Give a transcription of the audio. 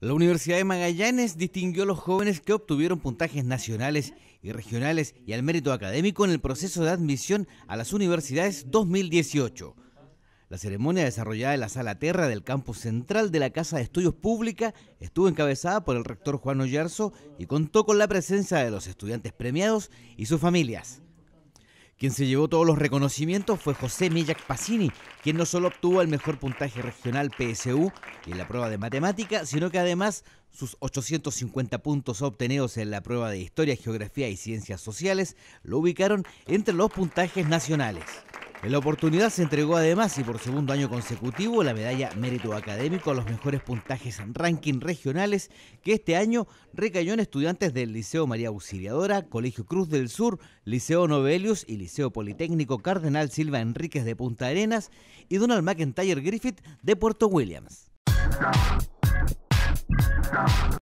La Universidad de Magallanes distinguió a los jóvenes que obtuvieron puntajes nacionales y regionales y al mérito académico en el proceso de admisión a las universidades 2018. La ceremonia desarrollada en la sala Terra del campus central de la Casa de Estudios Pública estuvo encabezada por el rector Juan Ollarzo y contó con la presencia de los estudiantes premiados y sus familias. Quien se llevó todos los reconocimientos fue José Millac Pacini, quien no solo obtuvo el mejor puntaje regional PSU en la prueba de matemática, sino que además sus 850 puntos obtenidos en la prueba de historia, geografía y ciencias sociales lo ubicaron entre los puntajes nacionales. En la oportunidad se entregó además y por segundo año consecutivo la medalla Mérito Académico a los mejores puntajes en ranking regionales que este año recayó en estudiantes del Liceo María Auxiliadora, Colegio Cruz del Sur, Liceo Novelius y Liceo Politécnico Cardenal Silva Enríquez de Punta Arenas y Donald McIntyre Griffith de Puerto Williams.